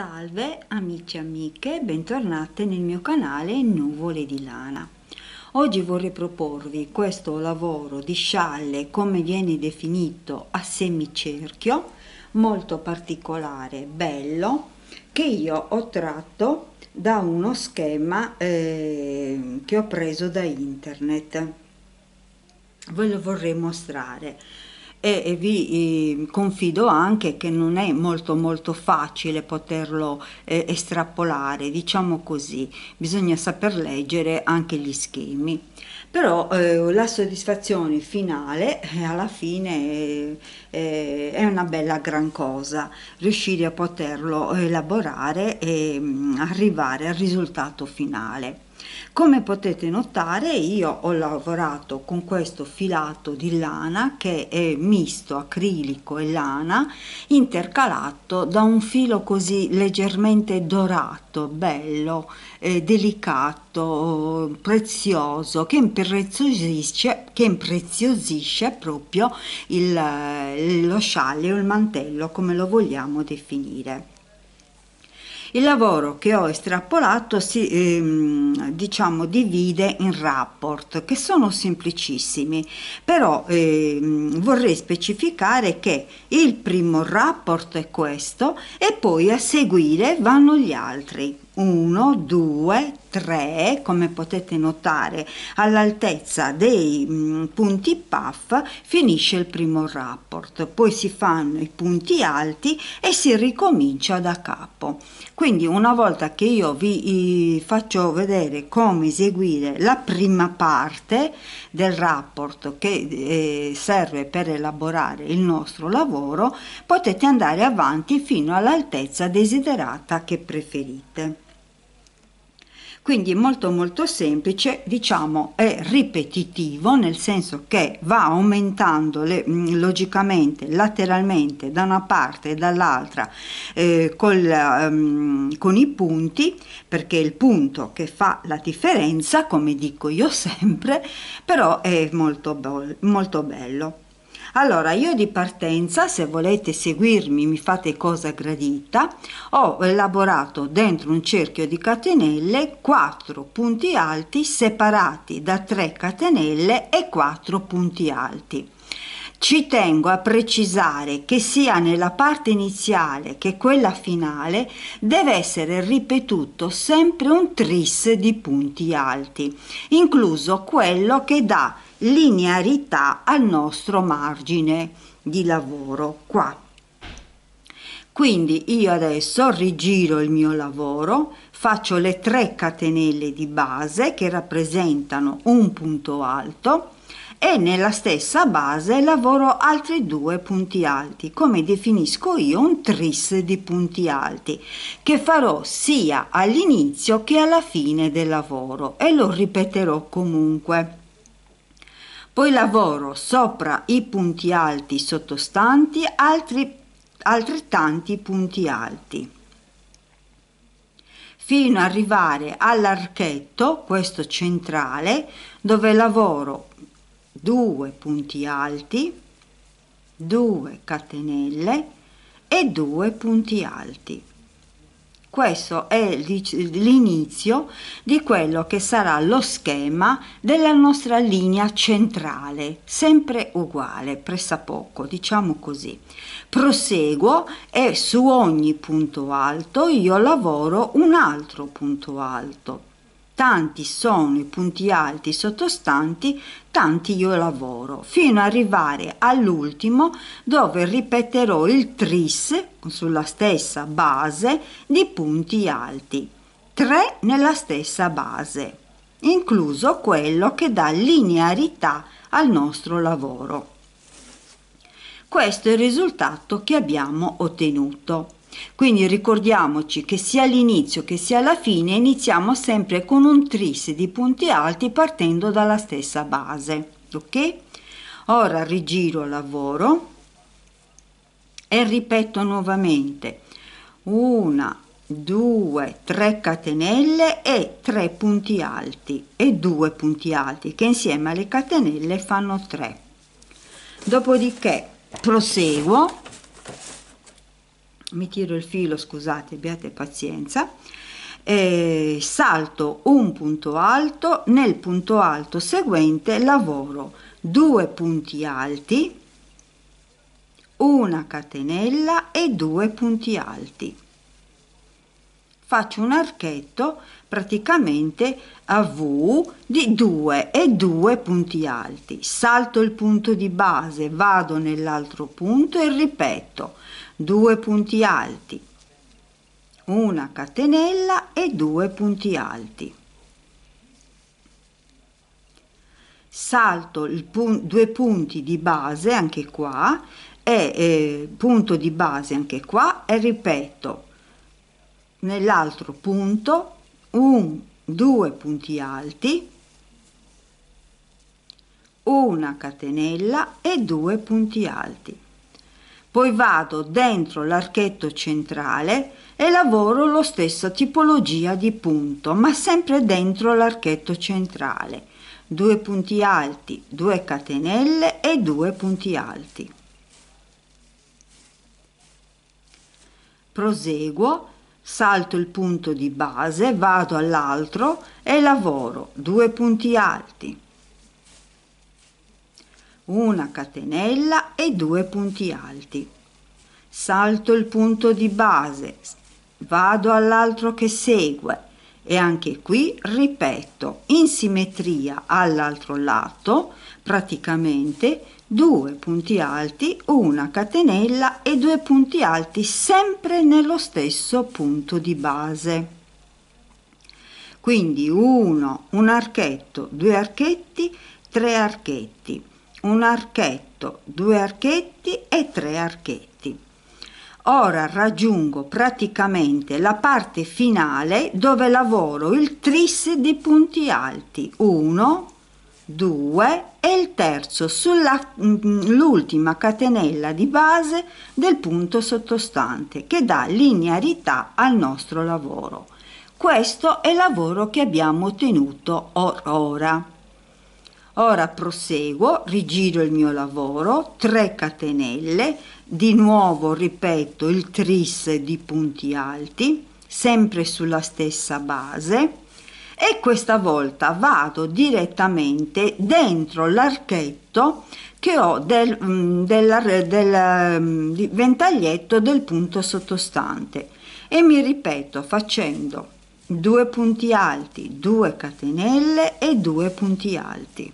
Salve amici e amiche, bentornate nel mio canale Nuvole di Lana. Oggi vorrei proporvi questo lavoro di scialle, come viene definito, a semicerchio, molto particolare, bello, che io ho tratto da uno schema eh, che ho preso da internet. Ve lo vorrei mostrare e, vi eh, confido anche che non è molto molto facile poterlo eh, estrapolare, diciamo così, bisogna saper leggere anche gli schemi. Però eh, la soddisfazione finale eh, alla fine eh, eh, è una bella gran cosa, riuscire a poterlo elaborare e mh, mm, arrivare al risultato finale. Come potete notare io ho lavorato con questo filato di lana che è misto acrilico e lana intercalato da un filo così leggermente dorato, bello, eh, delicato, prezioso che impreziosisce, che impreziosisce proprio il, eh, lo scialle o il mantello come lo vogliamo definire. Il lavoro che ho estrapolato si ehm, diciamo, divide in rapport che sono semplicissimi, però ehm, vorrei specificare che il primo rapport è questo e poi a seguire vanno gli altri. 1, 2, 3, come potete notare all'altezza dei mm, punti puff finisce il primo rapport, poi si fanno i punti alti e si ricomincia da capo. Quindi una volta che io vi faccio vedere come eseguire la prima parte del rapport che eh, serve per elaborare il nostro lavoro, potete andare avanti fino all'altezza desiderata che preferite. Quindi molto molto semplice, diciamo è ripetitivo nel senso che va aumentando le, mm, logicamente lateralmente da una parte e dall'altra eh, col, ehm, con i punti perché è il punto che fa la differenza come dico io sempre, però è molto, molto bello. Allora, io di partenza, se volete seguirmi, mi fate cosa gradita, ho elaborato dentro un cerchio di catenelle 4 punti alti separati da 3 catenelle e 4 punti alti. Ci tengo a precisare che sia nella parte iniziale che quella finale deve essere ripetuto sempre un tris di punti alti, incluso quello che dà linearità al nostro margine di lavoro qua. Quindi io adesso rigiro il mio lavoro, faccio le tre catenelle di base che rappresentano un punto alto e nella stessa base lavoro altri due punti alti, come definisco io un tris di punti alti, che farò sia all'inizio che alla fine del lavoro e lo ripeterò comunque. Poi lavoro sopra i punti alti sottostanti altri, altrettanti punti alti fino ad arrivare all'archetto, questo centrale, dove lavoro due punti alti, 2 catenelle e 2 punti alti. Questo è l'inizio di quello che sarà lo schema della nostra linea centrale, sempre uguale, pressa poco, diciamo così. Proseguo e su ogni punto alto io lavoro un altro punto alto tanti sono i punti alti sottostanti, tanti io lavoro, fino ad arrivare all'ultimo dove ripeterò il tris sulla stessa base di punti alti, tre nella stessa base, incluso quello che dà linearità al nostro lavoro. Questo è il risultato che abbiamo ottenuto. Quindi ricordiamoci che sia all'inizio che sia alla fine iniziamo sempre con un tris di punti alti partendo dalla stessa base. Ok? Ora rigiro il lavoro e ripeto nuovamente una, due, tre catenelle e tre punti alti e due punti alti che insieme alle catenelle fanno tre. Dopodiché proseguo mi tiro il filo scusate abbiate pazienza eh, salto un punto alto nel punto alto seguente lavoro due punti alti una catenella e due punti alti faccio un archetto praticamente a V di 2 e 2 punti alti. Salto il punto di base, vado nell'altro punto e ripeto 2 punti alti, una catenella e 2 punti alti. Salto il pun due punti di base anche qua e eh, punto di base anche qua e ripeto nell'altro punto un 2 punti alti una catenella e due punti alti poi vado dentro l'archetto centrale e lavoro lo stessa tipologia di punto ma sempre dentro l'archetto centrale 2 punti alti 2 catenelle e 2 punti alti proseguo salto il punto di base, vado all'altro e lavoro due punti alti, una catenella e due punti alti, salto il punto di base, vado all'altro che segue, e anche qui ripeto in simmetria all'altro lato praticamente due punti alti una catenella e due punti alti sempre nello stesso punto di base quindi uno un archetto due archetti tre archetti un archetto due archetti e tre archetti ora raggiungo praticamente la parte finale dove lavoro il tris di punti alti 1 2 e il terzo sull'ultima mm, catenella di base del punto sottostante che dà linearità al nostro lavoro questo è il lavoro che abbiamo ottenuto or ora ora proseguo rigiro il mio lavoro 3 catenelle di nuovo ripeto il tris di punti alti sempre sulla stessa base e questa volta vado direttamente dentro l'archetto che ho del, mm, della, del mm, ventaglietto del punto sottostante e mi ripeto facendo due punti alti 2 catenelle e 2 punti alti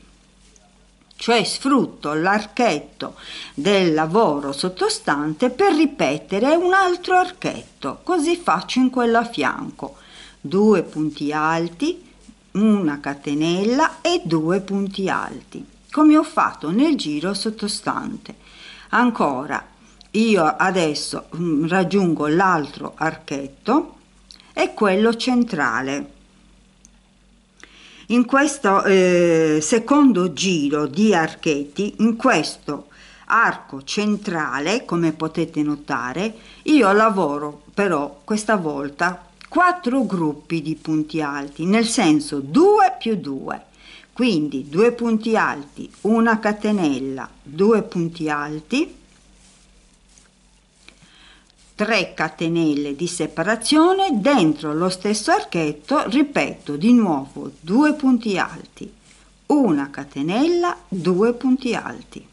cioè sfrutto l'archetto del lavoro sottostante per ripetere un altro archetto, così faccio in quello a fianco, due punti alti, una catenella e due punti alti, come ho fatto nel giro sottostante. Ancora, io adesso mm, raggiungo l'altro archetto e quello centrale in questo eh, secondo giro di archetti, in questo arco centrale, come potete notare, io lavoro però questa volta quattro gruppi di punti alti, nel senso 2 più 2. Quindi due punti alti, una catenella, due punti alti, 3 catenelle di separazione dentro lo stesso archetto ripeto di nuovo 2 punti alti una catenella 2 punti alti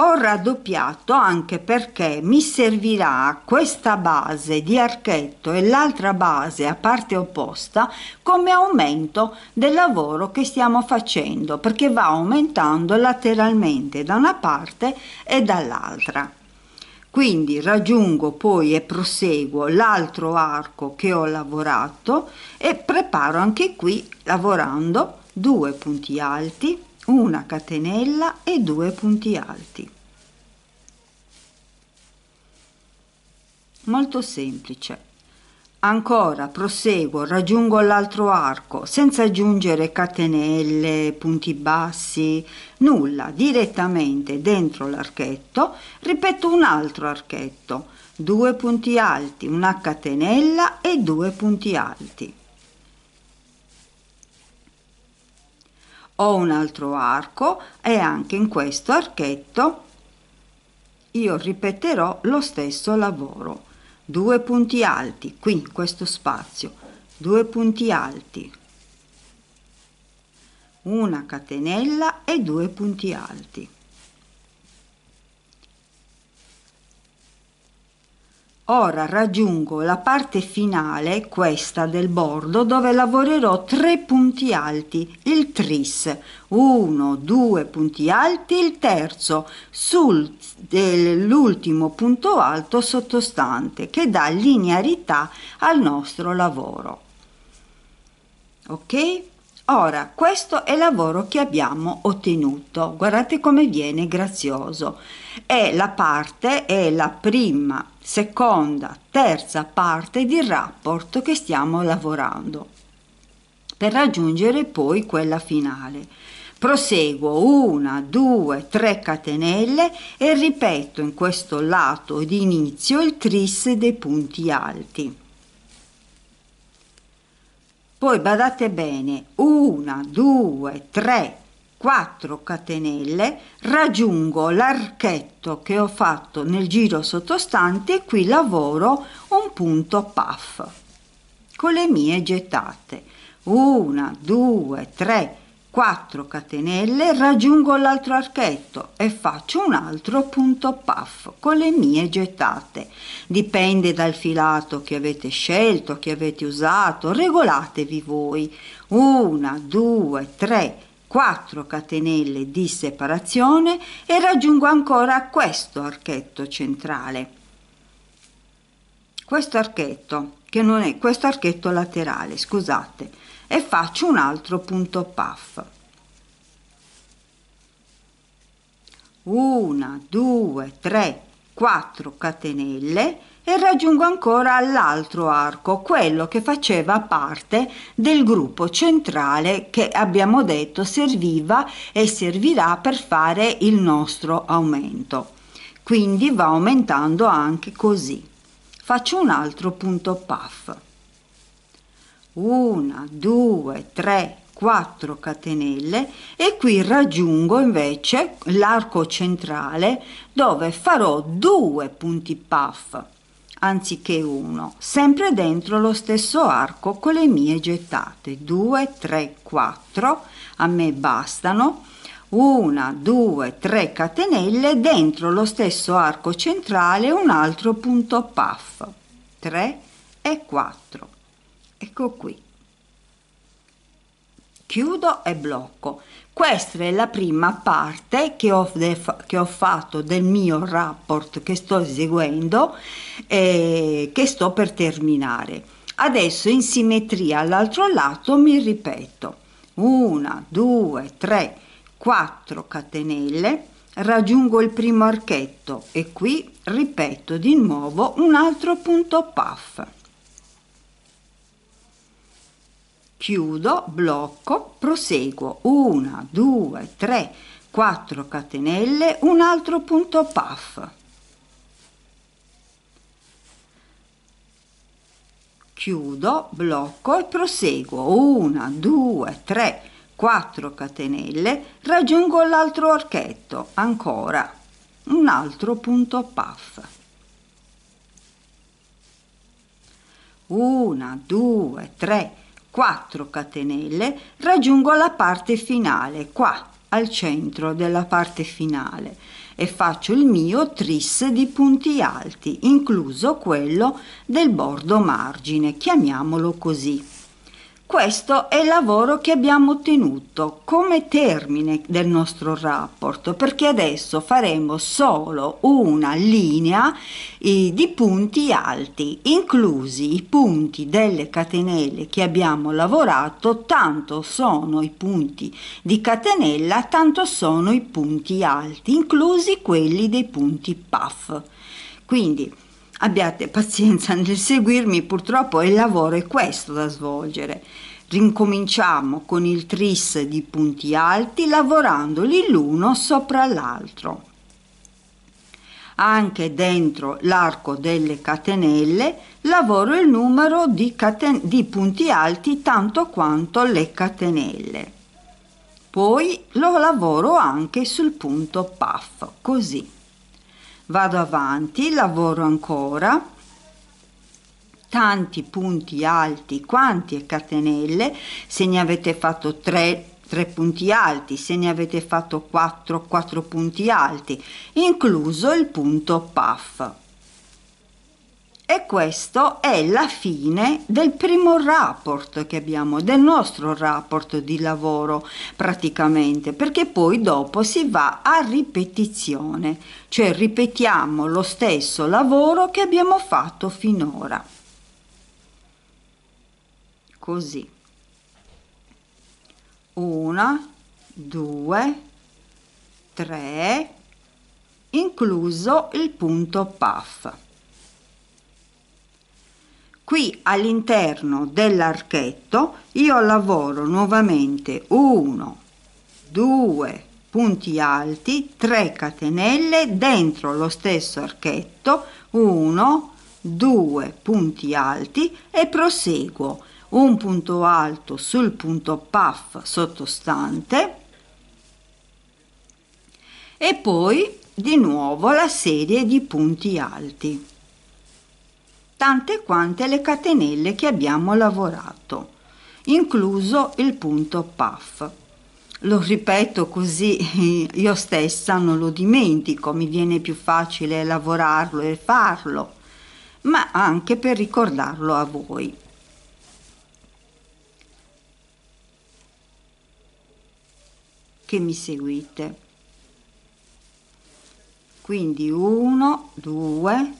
ho raddoppiato anche perché mi servirà questa base di archetto e l'altra base a parte opposta come aumento del lavoro che stiamo facendo perché va aumentando lateralmente da una parte e dall'altra. Quindi raggiungo poi e proseguo l'altro arco che ho lavorato e preparo anche qui lavorando due punti alti una catenella e due punti alti molto semplice ancora proseguo raggiungo l'altro arco senza aggiungere catenelle punti bassi nulla direttamente dentro l'archetto ripeto un altro archetto due punti alti una catenella e due punti alti ho un altro arco e anche in questo archetto io ripeterò lo stesso lavoro due punti alti qui in questo spazio due punti alti una catenella e due punti alti Ora raggiungo la parte finale, questa del bordo, dove lavorerò tre punti alti, il tris, uno, due punti alti, il terzo, sull'ultimo punto alto sottostante, che dà linearità al nostro lavoro. Ok? Ora, questo è il lavoro che abbiamo ottenuto. Guardate come viene grazioso è la parte, è la prima, seconda, terza parte di rapport che stiamo lavorando per raggiungere poi quella finale. Proseguo una, due, tre catenelle e ripeto in questo lato di inizio il tris dei punti alti. Poi badate bene, una, due, tre 4 catenelle raggiungo l'archetto che ho fatto nel giro sottostante e qui lavoro un punto puff con le mie gettate 1 2 3 4 catenelle raggiungo l'altro archetto e faccio un altro punto puff con le mie gettate dipende dal filato che avete scelto che avete usato regolatevi voi 1 2 3 4 catenelle di separazione e raggiungo ancora questo archetto centrale questo archetto che non è questo archetto laterale scusate e faccio un altro punto puff Una, due, tre, quattro catenelle e raggiungo ancora l'altro arco, quello che faceva parte del gruppo centrale che abbiamo detto serviva e servirà per fare il nostro aumento. Quindi va aumentando anche così. Faccio un altro punto puff. 1, 2, 3, 4 catenelle e qui raggiungo invece l'arco centrale dove farò due punti puff anziché uno, sempre dentro lo stesso arco con le mie gettate, 2, 3, 4, a me bastano, una, due, tre catenelle dentro lo stesso arco centrale un altro punto puff 3 e 4 ecco qui chiudo e blocco questa è la prima parte che ho, che ho fatto del mio rapport che sto eseguendo e eh, che sto per terminare. Adesso in simmetria all'altro lato mi ripeto 1, 2, 3, 4 catenelle, raggiungo il primo archetto e qui ripeto di nuovo un altro punto puff. chiudo, blocco, proseguo 1, 2, 3, 4 catenelle, un altro punto puff, chiudo, blocco e proseguo 1, 2, 3, 4 catenelle, raggiungo l'altro archetto, ancora un altro punto puff. 1, 2, 3, 4 catenelle raggiungo la parte finale qua al centro della parte finale e faccio il mio tris di punti alti incluso quello del bordo margine chiamiamolo così questo è il lavoro che abbiamo ottenuto come termine del nostro rapporto, perché adesso faremo solo una linea di punti alti, inclusi i punti delle catenelle che abbiamo lavorato, tanto sono i punti di catenella, tanto sono i punti alti, inclusi quelli dei punti puff. Quindi Abbiate pazienza nel seguirmi, purtroppo il lavoro è questo da svolgere. Rincominciamo con il tris di punti alti lavorandoli l'uno sopra l'altro. Anche dentro l'arco delle catenelle lavoro il numero di, caten di punti alti tanto quanto le catenelle. Poi lo lavoro anche sul punto puff, così vado avanti lavoro ancora tanti punti alti quanti e catenelle se ne avete fatto 3 3 punti alti se ne avete fatto 4 4 punti alti incluso il punto puff e questo è la fine del primo rapport che abbiamo, del nostro rapport di lavoro praticamente, perché poi dopo si va a ripetizione, cioè ripetiamo lo stesso lavoro che abbiamo fatto finora. Così. Una, due, tre, incluso il punto puff qui all'interno dell'archetto io lavoro nuovamente 1 2 punti alti 3 catenelle dentro lo stesso archetto 1 2 punti alti e proseguo un punto alto sul punto puff sottostante e poi di nuovo la serie di punti alti tante quante le catenelle che abbiamo lavorato, incluso il punto puff. Lo ripeto così io stessa non lo dimentico, mi viene più facile lavorarlo e farlo, ma anche per ricordarlo a voi. Che mi seguite. Quindi 1, 2,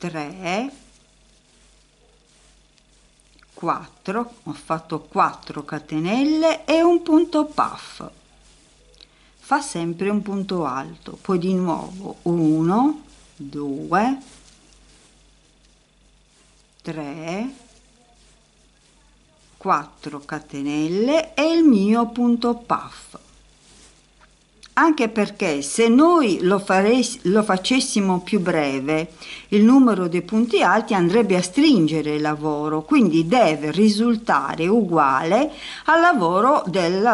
3 4 ho fatto 4 catenelle e un punto puff fa sempre un punto alto poi di nuovo 1 2 3 4 catenelle e il mio punto puff anche perché se noi lo, faress- lo, facessimo più breve, il numero dei punti alti andrebbe a stringere il lavoro, quindi deve risultare uguale al lavoro del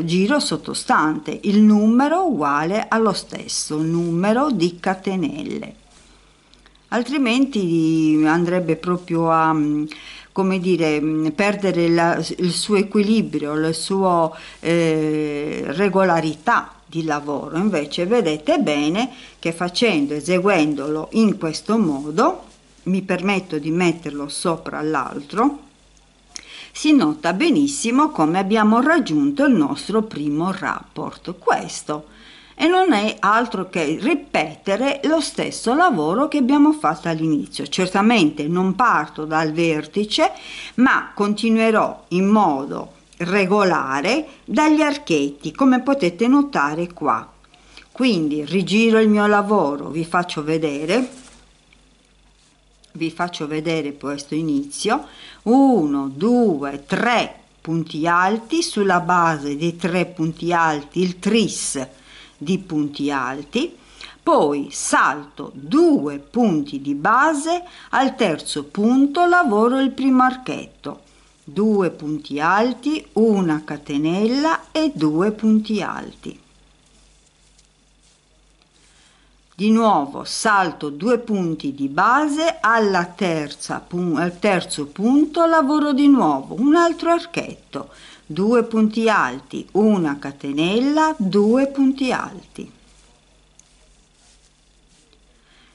eh, giro sottostante, il numero uguale allo stesso numero di catenelle. Altrimenti andrebbe proprio a mm, come dire, perdere la, il suo equilibrio, la sua eh, regolarità di lavoro. Invece vedete bene che facendo, eseguendolo in questo modo, mi permetto di metterlo sopra l'altro, si nota benissimo come abbiamo raggiunto il nostro primo rapporto. Questo e non è altro che ripetere lo stesso lavoro che abbiamo fatto all'inizio. Certamente non parto dal vertice, ma continuerò in modo regolare dagli archetti, come potete notare qua. Quindi rigiro il mio lavoro, vi faccio vedere vi faccio vedere questo inizio 1 2 3 punti alti sulla base dei tre punti alti il tris di punti alti, poi salto due punti di base, al terzo punto lavoro il primo archetto, due punti alti, una catenella e due punti alti. Di nuovo salto due punti di base, alla terza, al terzo punto lavoro di nuovo un altro archetto, 2 punti alti, una catenella, 2 punti alti.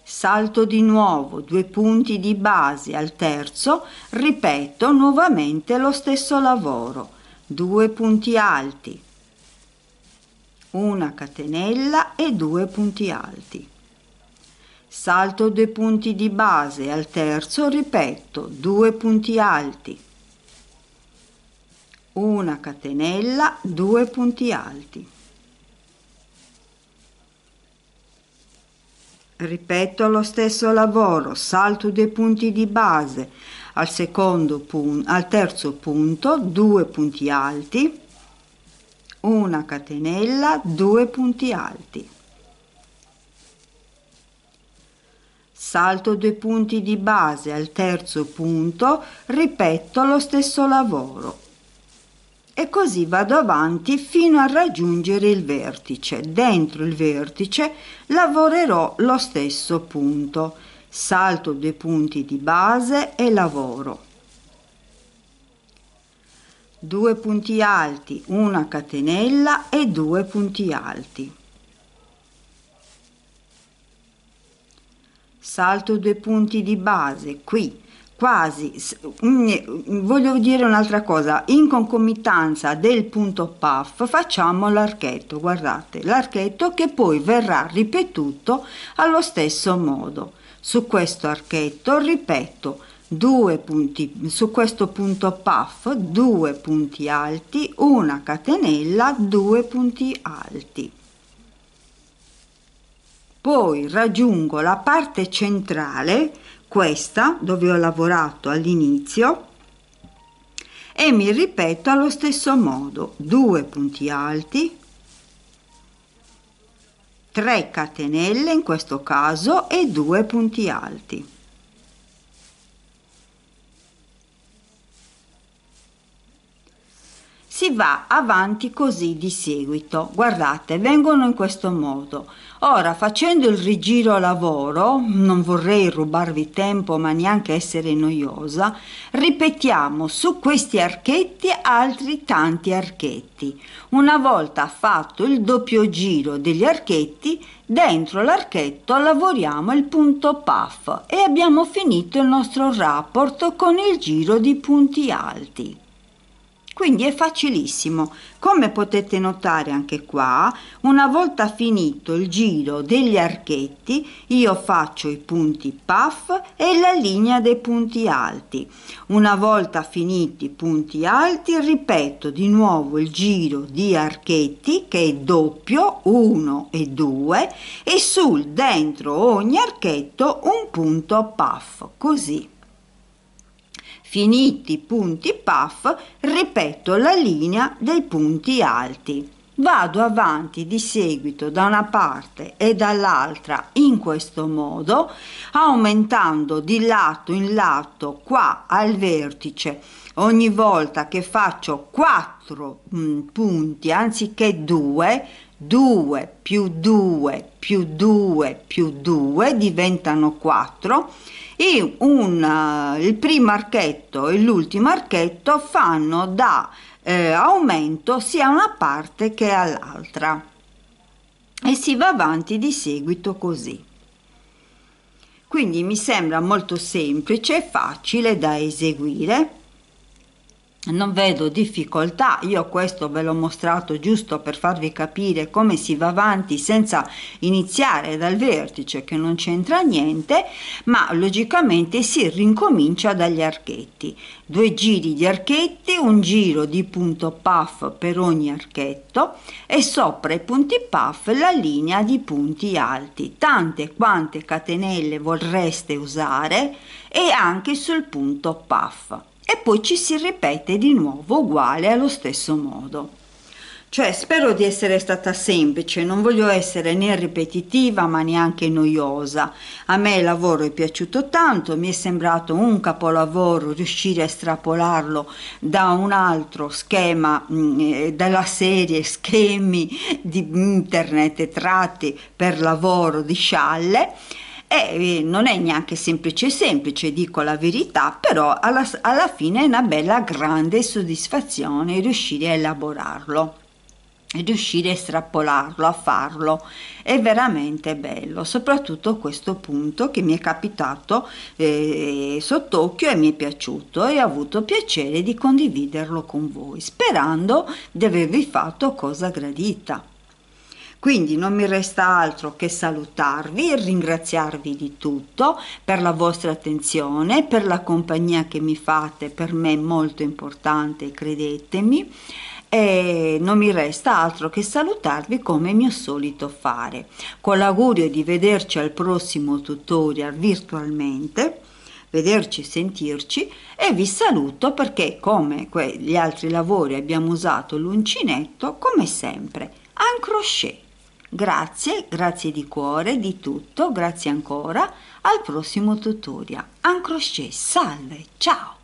Salto di nuovo, 2 punti di base al terzo, ripeto nuovamente lo stesso lavoro, 2 punti alti, una catenella e 2 punti alti. Salto 2 punti di base al terzo, ripeto 2 punti alti una catenella, due punti alti. Ripeto lo stesso lavoro, salto dei punti di base al, secondo punto, al terzo punto, due punti alti, una catenella, due punti alti. Salto due punti di base al terzo punto, ripeto lo stesso lavoro, e così vado avanti fino a raggiungere il vertice. Dentro il vertice lavorerò lo stesso punto. Salto due punti di base e lavoro. Due punti alti, una catenella e due punti alti. Salto due punti di base qui quasi, voglio dire un'altra cosa, in concomitanza del punto puff facciamo l'archetto, guardate, l'archetto che poi verrà ripetuto allo stesso modo. Su questo archetto ripeto due punti, su questo punto puff due punti alti, una catenella, due punti alti. Poi raggiungo la parte centrale questa dove ho lavorato all'inizio e mi ripeto allo stesso modo due punti alti 3 catenelle in questo caso e 2 punti alti si va avanti così di seguito. Guardate, vengono in questo modo. Ora, facendo il rigiro a lavoro, non vorrei rubarvi tempo ma neanche essere noiosa, ripetiamo su questi archetti altri tanti archetti. Una volta fatto il doppio giro degli archetti, dentro l'archetto lavoriamo il punto puff e abbiamo finito il nostro rapporto con il giro di punti alti quindi è facilissimo come potete notare anche qua una volta finito il giro degli archetti io faccio i punti puff e la linea dei punti alti una volta finiti i punti alti ripeto di nuovo il giro di archetti che è doppio 1 e 2 e sul dentro ogni archetto un punto puff così Finiti i punti puff, ripeto la linea dei punti alti. Vado avanti di seguito da una parte e dall'altra in questo modo, aumentando di lato in lato qua al vertice ogni volta che faccio 4 mm, punti anziché 2 2 più 2 più 2 più 2 diventano 4 e un, eh, il primo archetto e l'ultimo archetto fanno da eh, aumento sia a una parte che all'altra e si va avanti di seguito così quindi mi sembra molto semplice e facile da eseguire non vedo difficoltà, io questo ve l'ho mostrato giusto per farvi capire come si va avanti senza iniziare dal vertice che non c'entra niente, ma logicamente si rincomincia dagli archetti. Due giri di archetti, un giro di punto puff per ogni archetto e sopra i punti puff la linea di punti alti, tante quante catenelle vorreste usare e anche sul punto puff e poi ci si ripete di nuovo uguale allo stesso modo. Cioè, spero di essere stata semplice, non voglio essere né ripetitiva ma neanche noiosa. A me il lavoro è piaciuto tanto, mi è sembrato un capolavoro riuscire a estrapolarlo da un altro schema, mm, eh, dalla serie schemi di internet tratti per lavoro di scialle e eh, eh, non è neanche semplice semplice dico la verità però alla, alla fine è una bella grande soddisfazione riuscire a elaborarlo riuscire a strappolarlo, a farlo, è veramente bello, soprattutto questo punto che mi è capitato eh, sott'occhio e mi è piaciuto e ho avuto piacere di condividerlo con voi, sperando di avervi fatto cosa gradita. Quindi non mi resta altro che salutarvi e ringraziarvi di tutto per la vostra attenzione, per la compagnia che mi fate, per me è molto importante, credetemi e non mi resta altro che salutarvi come mio solito fare con l'augurio di vederci al prossimo tutorial virtualmente vederci sentirci e vi saluto perché come gli altri lavori abbiamo usato l'uncinetto come sempre un crochet Grazie, grazie di cuore, di tutto, grazie ancora, al prossimo tutorial. Ancrochet, salve, ciao!